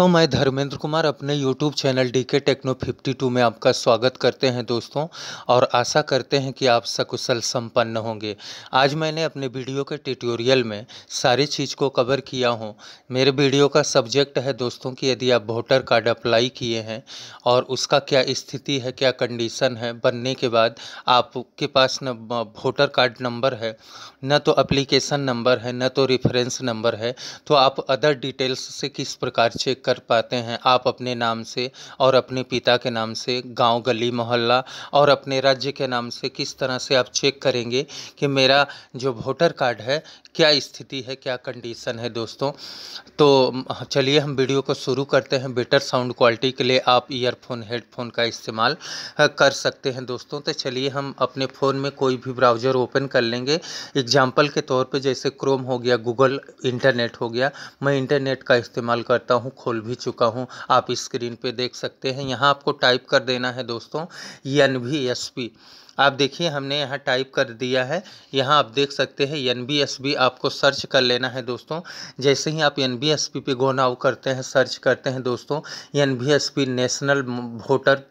दोस्तों मैं धर्मेंद्र कुमार अपने YouTube channel D K techno fifty में आपका स्वागत करते हैं दोस्तों और आशा करते हैं कि आप सकुशल संपन्न होंगे आज मैंने अपने वीडियो के ट्यूटोरियल में सारी चीज़ को कवर किया हूं मेरे वीडियो का सब्जेक्ट है दोस्तों कि यदि आप वोटर कार्ड अप्लाई किए हैं और उसका क्या स्थिति है क्या कंडीशन है बनने के बाद आपके पास न वोटर कार्ड नंबर है न तो अप्लीकेशन नंबर है न तो रेफरेंस नंबर है तो आप अदर डिटेल्स से किस प्रकार चेक कर पाते हैं आप अपने नाम से और अपने पिता के नाम से गांव गली मोहल्ला और अपने राज्य के नाम से किस तरह से आप चेक करेंगे कि मेरा जो वोटर कार्ड है क्या स्थिति है क्या कंडीशन है दोस्तों तो चलिए हम वीडियो को शुरू करते हैं बेटर साउंड क्वालिटी के लिए आप ईयरफोन हेडफोन का इस्तेमाल कर सकते हैं दोस्तों तो चलिए हम अपने फ़ोन में कोई भी ब्राउज़र ओपन कर लेंगे एग्जाम्पल के तौर पे जैसे क्रोम हो गया गूगल इंटरनेट हो गया मैं इंटरनेट का इस्तेमाल करता हूँ खोल भी चुका हूँ आप स्क्रीन पे देख सकते हैं यहाँ आपको टाइप कर देना है दोस्तों एन वी एस पी आप देखिए हमने यहाँ टाइप कर दिया है यहाँ आप देख सकते हैं एन आपको सर्च कर लेना है दोस्तों जैसे ही आप एन बी एस पी पे गो नाउ करते हैं सर्च करते हैं दोस्तों N V S P national voter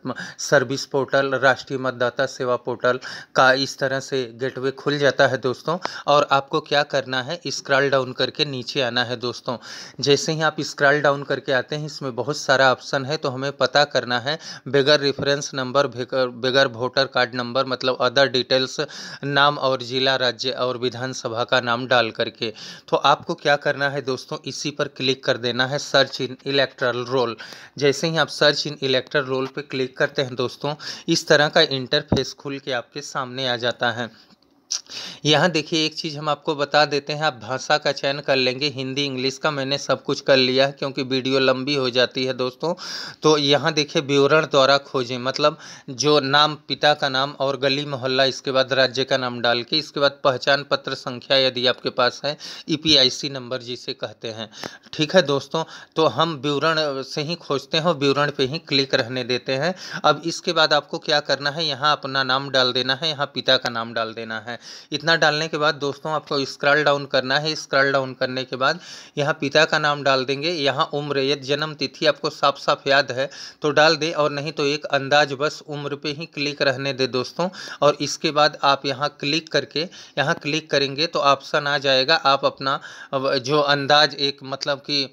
service portal राष्ट्रीय मतदाता सेवा पोर्टल का इस तरह से गेटवे खुल जाता है दोस्तों और आपको क्या करना है स्क्रॉल डाउन करके नीचे आना है दोस्तों जैसे ही आप स्क्रॉल डाउन करके आते हैं इसमें बहुत सारा ऑप्शन है तो हमें पता करना है बगैर रेफरेंस नंबर बगैर वोटर कार्ड नंबर मतलब अदर डिटेल्स नाम और ज़िला राज्य और विधानसभा का नाम डाल करके तो आपको क्या करना है दोस्तों इसी पर क्लिक कर देना है सर्च इन इलेक्ट्रल रोल जैसे ही आप सर्च इन इलेक्ट्रल रोल पर क्लिक करते हैं दोस्तों इस तरह का इंटरफेस खुल के आपके सामने आ जाता है यहाँ देखिए एक चीज़ हम आपको बता देते हैं आप भाषा का चयन कर लेंगे हिंदी इंग्लिश का मैंने सब कुछ कर लिया है क्योंकि वीडियो लंबी हो जाती है दोस्तों तो यहाँ देखिए विवरण द्वारा खोजें मतलब जो नाम पिता का नाम और गली मोहल्ला इसके बाद राज्य का नाम डाल के इसके बाद पहचान पत्र संख्या यदि आपके पास है ई e नंबर जिसे कहते हैं ठीक है दोस्तों तो हम विवरण से ही खोजते हैं और विवरण पर ही क्लिक रहने देते हैं अब इसके बाद आपको क्या करना है यहाँ अपना नाम डाल देना है यहाँ पिता का नाम डाल देना है इतना डालने के बाद दोस्तों आपको स्क्रॉल डाउन करना है स्क्रॉल डाउन करने के बाद यहाँ पिता का नाम डाल देंगे यहाँ उम्र यदि जन्म तिथि आपको साफ साफ याद है तो डाल दें और नहीं तो एक अंदाज बस उम्र पर ही क्लिक रहने दे दोस्तों और इसके बाद आप यहाँ क्लिक करके यहाँ क्लिक करेंगे तो ऑप्शन आ जाएगा आप अपना जो अंदाज एक मतलब कि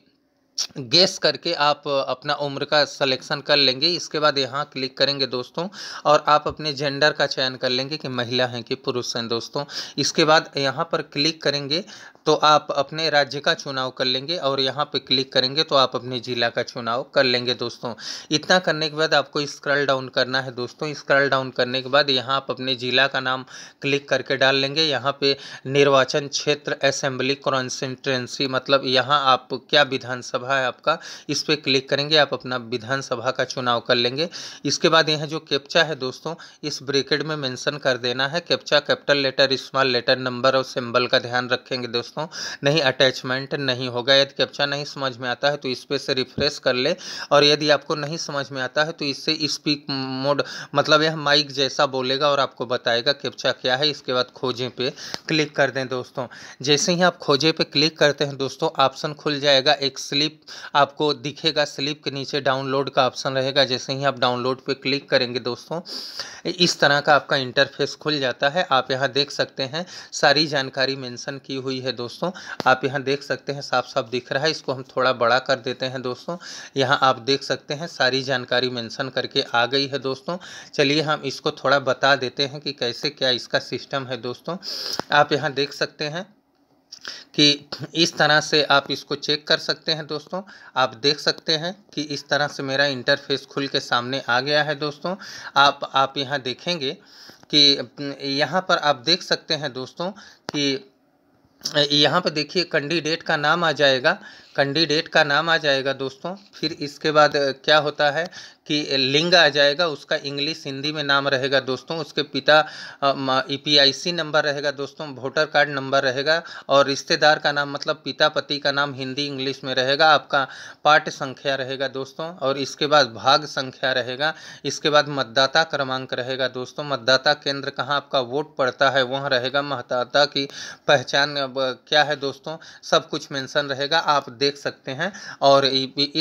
गेस करके आप अपना उम्र का सिलेक्शन कर लेंगे इसके बाद यहाँ क्लिक करेंगे दोस्तों और आप अपने जेंडर का चयन कर लेंगे कि महिला हैं कि पुरुष हैं दोस्तों इसके बाद यहाँ पर क्लिक करेंगे तो आप अपने राज्य का चुनाव कर लेंगे और यहाँ पे क्लिक करेंगे तो आप अपने ज़िला का चुनाव कर लेंगे दोस्तों इतना करने के बाद आपको स्क्रल डाउन करना है दोस्तों स्क्रल डाउन करने के बाद यहाँ आप अपने ज़िला का नाम क्लिक करके डाल लेंगे यहाँ पे निर्वाचन क्षेत्र असेंबली कॉन्सेंट्रेंसी मतलब यहाँ आप क्या विधानसभा है आपका इस पर क्लिक करेंगे आप अपना विधानसभा का चुनाव कर लेंगे इसके बाद यहाँ जो कैप्चा है दोस्तों इस ब्रेकेट में मैंसन कर देना है captcha capital letter small letter number और सिम्बल का ध्यान रखेंगे दोस्तों दोस्तों नहीं अटैचमेंट नहीं होगा यदि कैप्चा नहीं समझ में आता है तो इस पर से रिफ्रेश कर ले और यदि आपको नहीं समझ में आता है तो इससे स्पीक मोड मतलब यह माइक जैसा बोलेगा और आपको बताएगा कैप्चा क्या है इसके बाद खोजें पे क्लिक कर दें दोस्तों जैसे ही आप खोजे पे क्लिक करते हैं दोस्तों ऑप्शन खुल जाएगा एक स्लिप आपको दिखेगा स्लिप के नीचे डाउनलोड का ऑप्शन रहेगा जैसे ही आप डाउनलोड पर क्लिक करेंगे दोस्तों इस तरह का आपका इंटरफेस खुल जाता है आप यहाँ देख सकते हैं सारी जानकारी मेंशन की हुई है दोस्तों दोस्तों आप यहाँ देख सकते हैं साफ साफ दिख रहा है इसको हम थोड़ा बड़ा कर देते हैं दोस्तों यहाँ आप देख सकते हैं सारी जानकारी मैंसन करके आ गई है दोस्तों चलिए हम इसको थोड़ा बता देते हैं कि कैसे क्या इसका सिस्टम है दोस्तों आप यहाँ देख सकते हैं कि इस तरह से आप इसको चेक कर सकते हैं दोस्तों आप देख सकते हैं कि इस तरह से मेरा इंटरफेस खुल के सामने आ गया है दोस्तों आप आप यहाँ देखेंगे कि यहाँ पर आप देख सकते हैं दोस्तों कि यहाँ पर देखिए कैंडिडेट का नाम आ जाएगा कैंडिडेट का नाम आ जाएगा दोस्तों फिर इसके बाद क्या होता है कि लिंग आ जाएगा उसका इंग्लिश हिंदी में नाम रहेगा दोस्तों उसके पिता ईपीआईसी e नंबर रहेगा दोस्तों वोटर कार्ड नंबर रहेगा और रिश्तेदार का नाम मतलब पिता पति का नाम हिंदी इंग्लिश में रहेगा आपका पाठ संख्या रहेगा दोस्तों और इसके बाद भाग संख्या रहेगा इसके बाद मतदाता क्रमांक रहेगा दोस्तों मतदाता केंद्र कहाँ आपका वोट पड़ता है वह रहेगा मतदाता की पहचान क्या है दोस्तों सब कुछ मैंसन रहेगा आप देख सकते हैं और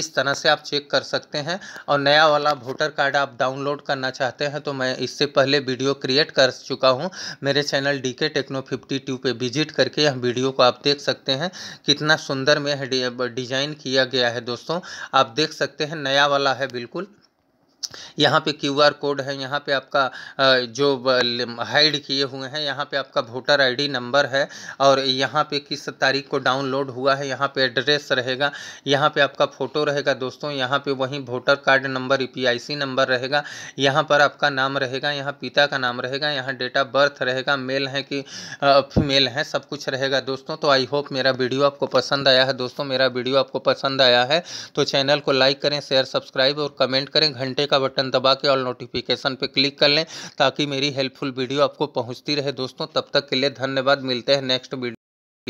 इस तरह से आप चेक कर सकते हैं और नया वाला वोटर कार्ड आप डाउनलोड करना चाहते हैं तो मैं इससे पहले वीडियो क्रिएट कर चुका हूँ मेरे channel D K techno fifty two पर विजिट करके यह वीडियो को आप देख सकते हैं कितना सुंदर में डिज़ाइन किया गया है दोस्तों आप देख सकते हैं नया वाला है बिल्कुल यहाँ पे क्यू आर कोड है यहाँ पे आपका जो हाइड किए हुए हैं यहाँ पे आपका वोटर आईडी नंबर है और यहाँ पे किस तारीख को डाउनलोड हुआ है यहाँ पे एड्रेस रहेगा यहाँ पे आपका फ़ोटो रहेगा दोस्तों यहाँ पे वहीं voter card number E number रहेगा यहाँ पर आपका नाम रहेगा यहाँ पिता का नाम रहेगा यहाँ डेट ऑफ बर्थ रहेगा मेल है कि फीमेल है सब कुछ रहेगा दोस्तों तो आई होप मेरा वीडियो आपको पसंद आया है दोस्तों मेरा वीडियो आपको पसंद आया है तो चैनल को लाइक करें शेयर सब्सक्राइब और कमेंट करें घंटे का का बटन दबा के ऑल नोटिफिकेशन पे क्लिक कर लें ताकि मेरी हेल्पफुल वीडियो आपको पहुंचती रहे दोस्तों तब तक के लिए धन्यवाद मिलते हैं नेक्स्ट वीडियो